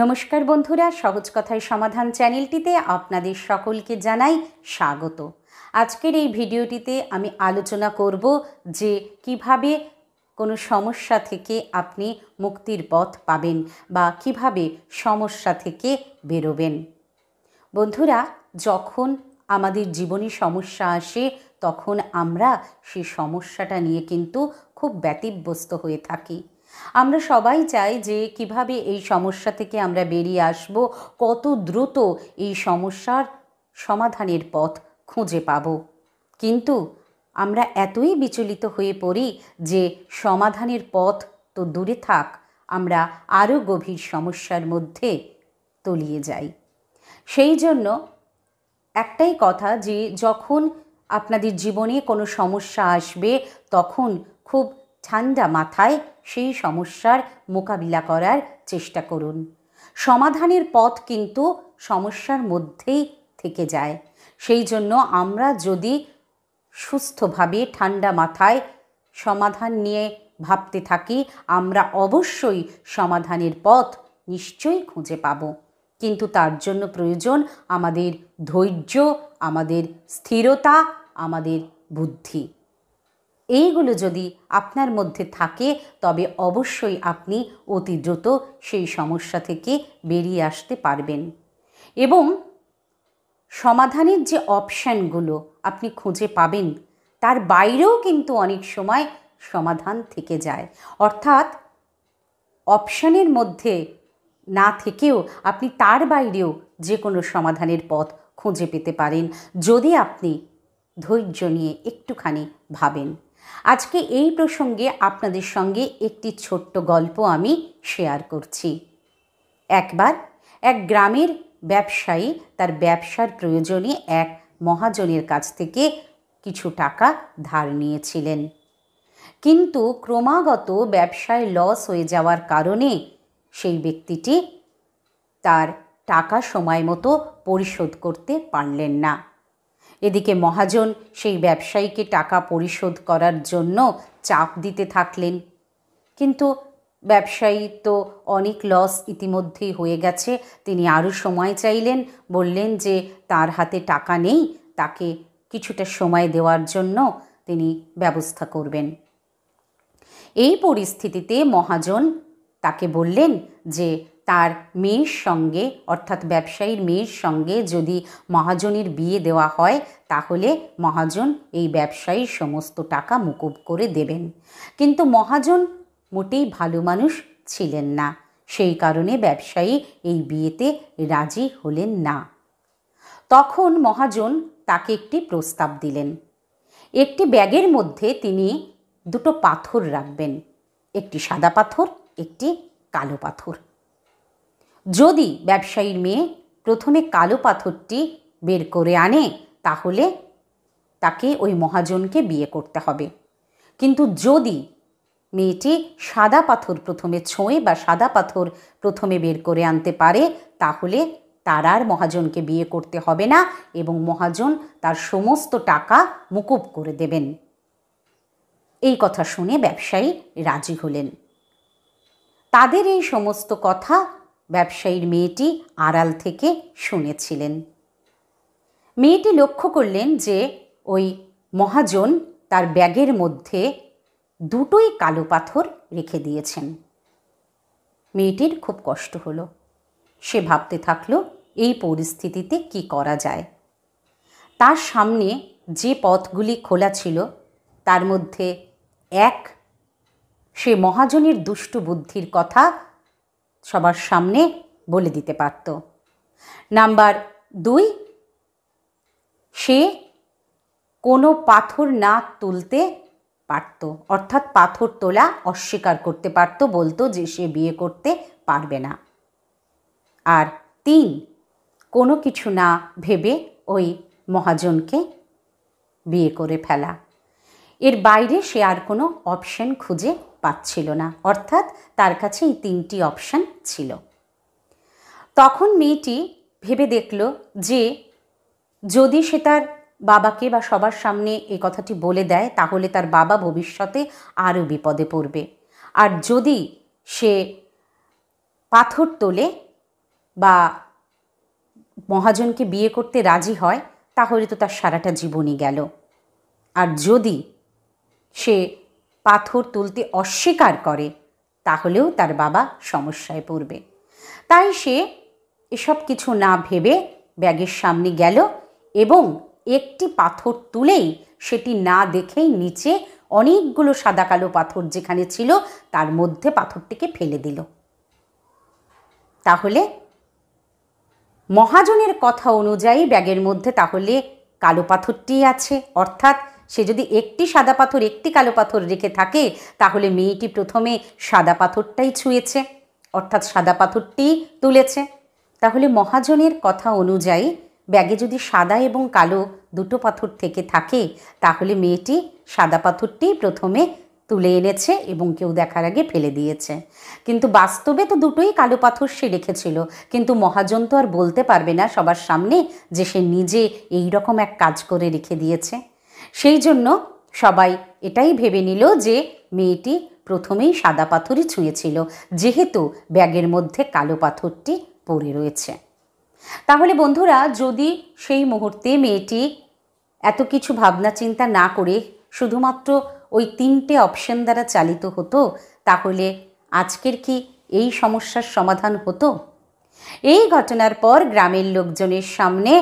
নমস্কার বন্ধুরা সহজ কথায় সমাধান চ্যানেলটিতে আপনাদের সকলকে জানাই স্বাগত আজকের এই ভিডিওটিতে আমি আলোচনা করব যে কিভাবে কোনো সমস্যা থেকে আপনি মুক্তির পথ পাবেন বা কিভাবে সমস্যা থেকে বেরোবেন বন্ধুরা যখন আমাদের জীবনে সমস্যা আসে তখন আমরা সেই সমস্যাটা নিয়ে কিন্তু খুব ব্যতিব্যস্ত হয়ে থাকি আমরা সবাই চাই যে কিভাবে এই সমস্যা থেকে আমরা বেরিয়ে আসব কত দ্রুত এই সমস্যার সমাধানের পথ খুঁজে পাব কিন্তু আমরা এতই বিচলিত হয়ে পড়ি যে সমাধানের পথ তো দূরে থাক আমরা আরও গভীর সমস্যার মধ্যে তলিয়ে যাই সেই জন্য একটাই কথা যে যখন আপনাদের জীবনে কোনো সমস্যা আসবে তখন খুব ঠান্ডা মাথায় সেই সমস্যার মোকাবিলা করার চেষ্টা করুন সমাধানের পথ কিন্তু সমস্যার মধ্যেই থেকে যায় সেই জন্য আমরা যদি সুস্থভাবে ঠান্ডা মাথায় সমাধান নিয়ে ভাবতে থাকি আমরা অবশ্যই সমাধানের পথ নিশ্চয়ই খুঁজে পাব কিন্তু তার জন্য প্রয়োজন আমাদের ধৈর্য আমাদের স্থিরতা আমাদের বুদ্ধি এইগুলো যদি আপনার মধ্যে থাকে তবে অবশ্যই আপনি অতি দ্রুত সেই সমস্যা থেকে বেরিয়ে আসতে পারবেন এবং সমাধানের যে অপশানগুলো আপনি খুঁজে পাবেন তার বাইরেও কিন্তু অনেক সময় সমাধান থেকে যায় অর্থাৎ অপশানের মধ্যে না থেকেও আপনি তার বাইরেও যে কোনো সমাধানের পথ খুঁজে পেতে পারেন যদি আপনি ধৈর্য নিয়ে একটুখানি ভাবেন আজকে এই প্রসঙ্গে আপনাদের সঙ্গে একটি ছোট্ট গল্প আমি শেয়ার করছি একবার এক গ্রামের ব্যবসায়ী তার ব্যবসার প্রয়োজনে এক মহাজনের কাছ থেকে কিছু টাকা ধার নিয়েছিলেন কিন্তু ক্রমাগত ব্যবসায় লস হয়ে যাওয়ার কারণে সেই ব্যক্তিটি তার টাকা সময় মতো পরিশোধ করতে পারলেন না এদিকে মহাজন সেই ব্যবসায়ীকে টাকা পরিশোধ করার জন্য চাপ দিতে থাকলেন কিন্তু ব্যবসায়ী তো অনেক লস ইতিমধ্যেই হয়ে গেছে তিনি আরও সময় চাইলেন বললেন যে তার হাতে টাকা নেই তাকে কিছুটা সময় দেওয়ার জন্য তিনি ব্যবস্থা করবেন এই পরিস্থিতিতে মহাজন তাকে বললেন যে তার মেয়ের সঙ্গে অর্থাৎ ব্যবসায়ীর মেয়ের সঙ্গে যদি মহাজনের বিয়ে দেওয়া হয় তাহলে মহাজন এই ব্যবসায়ীর সমস্ত টাকা মুকুব করে দেবেন কিন্তু মহাজন মোটেই ভালো মানুষ ছিলেন না সেই কারণে ব্যবসায়ী এই বিয়েতে রাজি হলেন না তখন মহাজন তাকে একটি প্রস্তাব দিলেন একটি ব্যাগের মধ্যে তিনি দুটো পাথর রাখবেন একটি সাদা পাথর একটি কালো পাথর যদি ব্যবসায়ীর মেয়ে প্রথমে কালো পাথরটি বের করে আনে তাহলে তাকে ওই মহাজনকে বিয়ে করতে হবে কিন্তু যদি মেয়েটি সাদা পাথর প্রথমে ছোঁয়ে বা সাদা পাথর প্রথমে বের করে আনতে পারে তাহলে তার আর মহাজনকে বিয়ে করতে হবে না এবং মহাজন তার সমস্ত টাকা মুকুব করে দেবেন এই কথা শুনে ব্যবসায়ী রাজি হলেন তাদের এই সমস্ত কথা ব্যবসায়ীর মেয়েটি আড়াল থেকে শুনেছিলেন মেয়েটি লক্ষ্য করলেন যে ওই মহাজন তার ব্যাগের মধ্যে দুটোই কালো পাথর রেখে দিয়েছেন মেয়েটির খুব কষ্ট হলো সে ভাবতে থাকলো এই পরিস্থিতিতে কি করা যায় তার সামনে যে পথগুলি খোলা ছিল তার মধ্যে এক সে মহাজনের দুষ্ট বুদ্ধির কথা সবার সামনে বলে দিতে পারত নাম্বার দুই সে কোনো পাথর না তুলতে পারত অর্থাৎ পাথর তোলা অস্বীকার করতে পারত বলতো যে সে বিয়ে করতে পারবে না আর তিন কোনো কিছু না ভেবে ওই মহাজনকে বিয়ে করে ফেলা এর বাইরে সে আর কোনো অপশন খুঁজে পাচ্ছিল না অর্থাৎ তার কাছে এই তিনটি অপশান ছিল তখন মেয়েটি ভেবে দেখল যে যদি সে তার বাবাকে বা সবার সামনে এ কথাটি বলে দেয় তাহলে তার বাবা ভবিষ্যতে আরও বিপদে পড়বে আর যদি সে পাথর তোলে বা মহাজনকে বিয়ে করতে রাজি হয় তাহলে তো তার সারাটা জীবনই গেল আর যদি সে পাথর তুলতে অস্বীকার করে তাহলেও তার বাবা সমস্যায় পড়বে তাই সে এসব কিছু না ভেবে ব্যাগের সামনে গেল এবং একটি পাথর তুলেই সেটি না দেখেই নিচে অনেকগুলো সাদা কালো পাথর যেখানে ছিল তার মধ্যে পাথরটিকে ফেলে দিল তাহলে মহাজনের কথা অনুযায়ী ব্যাগের মধ্যে তাহলে কালো পাথরটি আছে অর্থাৎ সে যদি একটি সাদা পাথর একটি কালো পাথর রেখে থাকে তাহলে মেয়েটি প্রথমে সাদা পাথরটাই ছুঁয়েছে অর্থাৎ সাদা পাথরটি তুলেছে তাহলে মহাজনের কথা অনুযায়ী ব্যাগে যদি সাদা এবং কালো দুটো পাথর থেকে থাকে তাহলে মেয়েটি সাদা পাথরটি প্রথমে তুলে এনেছে এবং কেউ দেখার আগে ফেলে দিয়েছে কিন্তু বাস্তবে তো দুটোই কালো পাথর সে রেখেছিল কিন্তু মহাজন তো আর বলতে পারবে না সবার সামনে যে সে নিজে এই রকম এক কাজ করে রেখে দিয়েছে সেই জন্য সবাই এটাই ভেবে নিল যে মেয়েটি প্রথমেই সাদা পাথরই ছুঁয়েছিল যেহেতু ব্যাগের মধ্যে কালো পাথরটি পড়ে রয়েছে তাহলে বন্ধুরা যদি সেই মুহূর্তে মেয়েটি এত কিছু ভাবনা চিন্তা না করে শুধুমাত্র ওই তিনটে অপশন দ্বারা চালিত হতো তাহলে আজকের কি এই সমস্যার সমাধান হতো এই ঘটনার পর গ্রামের লোকজনের সামনে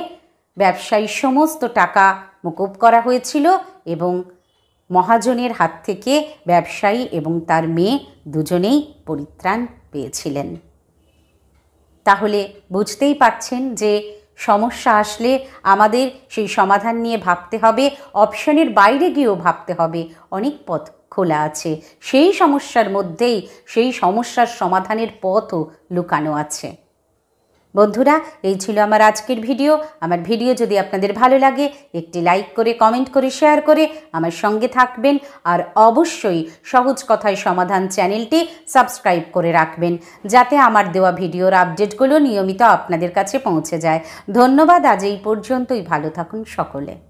ব্যবসায়ী সমস্ত টাকা মুকুব করা হয়েছিল এবং মহাজনের হাত থেকে ব্যবসায়ী এবং তার মেয়ে দুজনেই পরিত্রাণ পেয়েছিলেন তাহলে বুঝতেই পাচ্ছেন যে সমস্যা আসলে আমাদের সেই সমাধান নিয়ে ভাবতে হবে অপশনের বাইরে গিয়েও ভাবতে হবে অনেক পথ খোলা আছে সেই সমস্যার মধ্যেই সেই সমস্যার সমাধানের পথও লুকানো আছে বন্ধুরা এই ছিল আমার আজকের ভিডিও আমার ভিডিও যদি আপনাদের ভালো লাগে একটি লাইক করে কমেন্ট করে শেয়ার করে আমার সঙ্গে থাকবেন আর অবশ্যই সহজ কথায় সমাধান চ্যানেলটি সাবস্ক্রাইব করে রাখবেন যাতে আমার দেওয়া ভিডিওর আপডেটগুলো নিয়মিত আপনাদের কাছে পৌঁছে যায় ধন্যবাদ আজ এই পর্যন্তই ভালো থাকুন সকলে